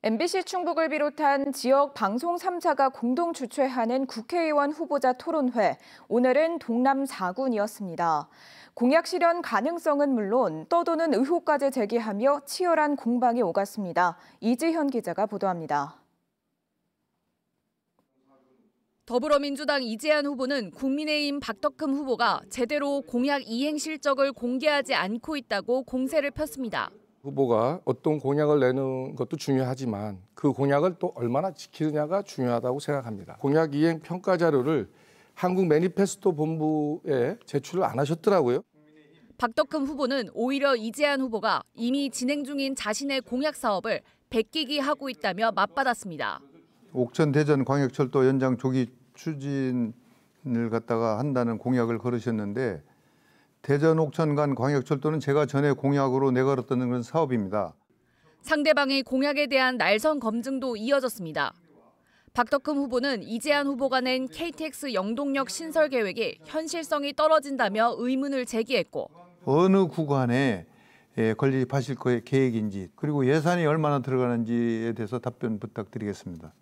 MBC 충북을 비롯한 지역 방송 3사가 공동 주최하는 국회의원 후보자 토론회, 오늘은 동남 4군이었습니다. 공약 실현 가능성은 물론 떠도는 의혹까지 제기하며 치열한 공방이 오갔습니다. 이지현 기자가 보도합니다. 더불어민주당 이재한 후보는 국민의힘 박덕흠 후보가 제대로 공약 이행 실적을 공개하지 않고 있다고 공세를 폈습니다. 후보가 어떤 공약을 내는 것도 중요하지만 그 공약을 또 얼마나 지키느냐가 중요하다고 생각합니다. 공약 이행 평가 자료를 한국 매니페스토 본부에 제출을 안 하셨더라고요. 박덕흠 후보는 오히려 이재한 후보가 이미 진행 중인 자신의 공약 사업을 베끼기 하고 있다며 맞받았습니다. 옥천 대전 광역철도 연장 조기 추진을 갖다가 한다는 공약을 걸으셨는데 대전 옥천 간 광역철도는 제가 전에 공약으로 내걸었던 그런 사업입니다. 상대방의 공약에 대한 날선 검증도 이어졌습니다. 박덕흠 후보는 이재한 후보가 낸 KTX 영동역 신설 계획이 현실성이 떨어진다며 의문을 제기했고 어느 구간에 건립하실 예, 계획인지 그리고 예산이 얼마나 들어가는지에 대해서 답변 부탁드리겠습니다.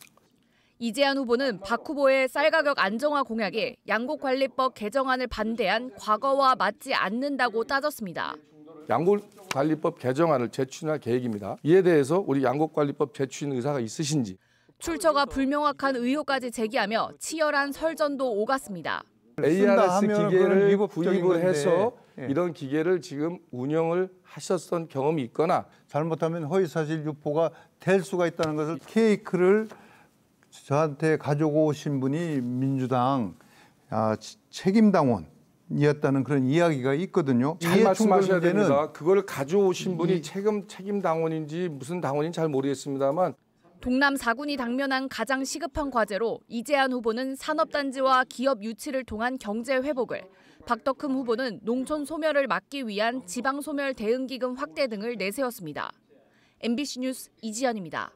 이재한 후보는 박 후보의 쌀 가격 안정화 공약에 양곡관리법 개정안을 반대한 과거와 맞지 않는다고 따졌습니다. 양곡관리법 개정안을 제출할 계획입니다. 이에 대해서 우리 양곡관리법 제출 의사가 있으신지. 출처가 불명확한 의혹까지 제기하며 치열한 설전도 오갔습니다. ARS 기계를 구입을 해서 예. 이런 기계를 지금 운영을 하셨던 경험이 있거나 잘못하면 허위사실 유포가 될 수가 있다는 것을 케이크를 저한테 가지고 오신 분이 민주당 아, 책임당원 이었다는 그런 이야기가 있거든요. 잘 말씀하셔야 됩니다. 그걸 가져오신 분이 책임 책임 당원인지 무슨 당원인지 잘 모르겠습니다만 동남 4군이 당면한 가장 시급한 과제로 이재한 후보는 산업단지와 기업 유치를 통한 경제 회복을, 박덕흠 후보는 농촌 소멸을 막기 위한 지방 소멸 대응 기금 확대 등을 내세웠습니다. MBC 뉴스 이지연입니다.